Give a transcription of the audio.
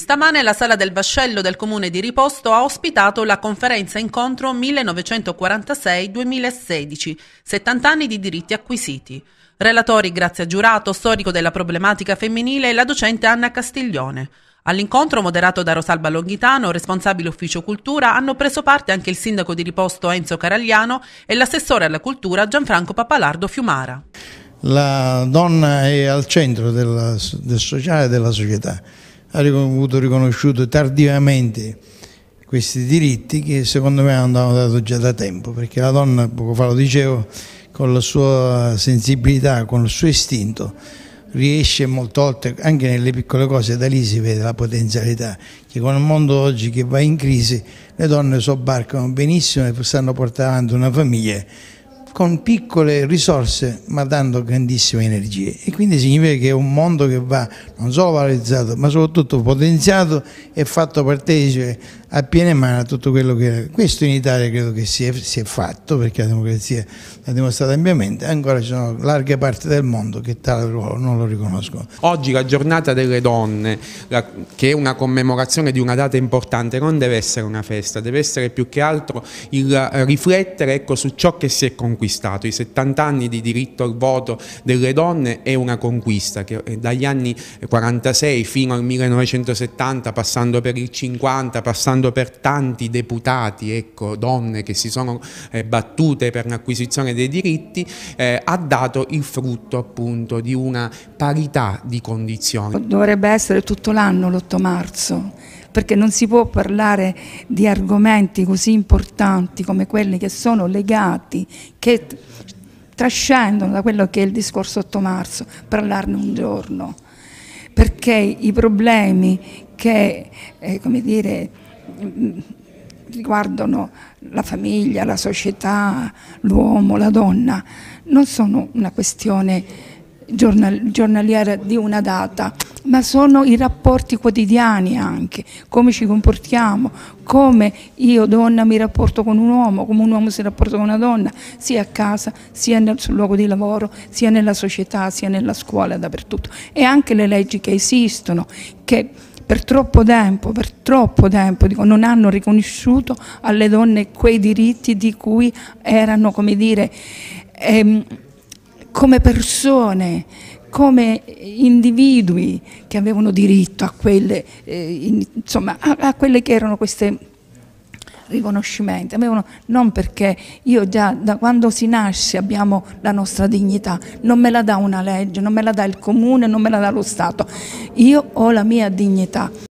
Stamane la sala del vascello del comune di Riposto ha ospitato la conferenza incontro 1946-2016, 70 anni di diritti acquisiti. Relatori Grazia Giurato, storico della problematica femminile, e la docente Anna Castiglione. All'incontro moderato da Rosalba Longhitano, responsabile ufficio cultura, hanno preso parte anche il sindaco di Riposto Enzo Caragliano e l'assessore alla cultura Gianfranco Papalardo Fiumara. La donna è al centro della, del sociale e della società ha avuto riconosciuto tardivamente questi diritti che secondo me andavano dato già da tempo, perché la donna, poco fa lo dicevo, con la sua sensibilità, con il suo istinto, riesce molte volte, anche nelle piccole cose, da lì si vede la potenzialità, che con il mondo oggi che va in crisi, le donne sobbarcano benissimo e sanno portare avanti una famiglia con piccole risorse ma dando grandissime energie e quindi significa che è un mondo che va non solo valorizzato ma soprattutto potenziato e fatto partecipe a piene mani a tutto quello che era. questo in Italia credo che si è, si è fatto perché la democrazia l'ha dimostrato ampiamente ancora ci sono larghe parti del mondo che tale ruolo non lo riconoscono oggi la giornata delle donne la, che è una commemorazione di una data importante non deve essere una festa deve essere più che altro il riflettere ecco, su ciò che si è conquistato conquistato. I 70 anni di diritto al voto delle donne è una conquista che eh, dagli anni 46 fino al 1970, passando per il 50, passando per tanti deputati, ecco, donne che si sono eh, battute per l'acquisizione dei diritti, eh, ha dato il frutto appunto di una parità di condizioni. Dovrebbe essere tutto l'anno l'8 marzo perché non si può parlare di argomenti così importanti come quelli che sono legati, che trascendono da quello che è il discorso 8 marzo, parlarne un giorno, perché i problemi che, eh, come dire, mm, riguardano la famiglia, la società, l'uomo, la donna, non sono una questione giornaliera di una data, ma sono i rapporti quotidiani anche, come ci comportiamo, come io donna mi rapporto con un uomo, come un uomo si rapporta con una donna, sia a casa, sia nel, sul luogo di lavoro, sia nella società, sia nella scuola, dappertutto. E anche le leggi che esistono, che per troppo tempo, per troppo tempo dico, non hanno riconosciuto alle donne quei diritti di cui erano, come dire, ehm, come persone, come individui che avevano diritto a quelle, eh, in, insomma, a, a quelle che erano queste riconoscimenti, avevano, non perché io già da quando si nasce abbiamo la nostra dignità, non me la dà una legge, non me la dà il comune, non me la dà lo Stato, io ho la mia dignità.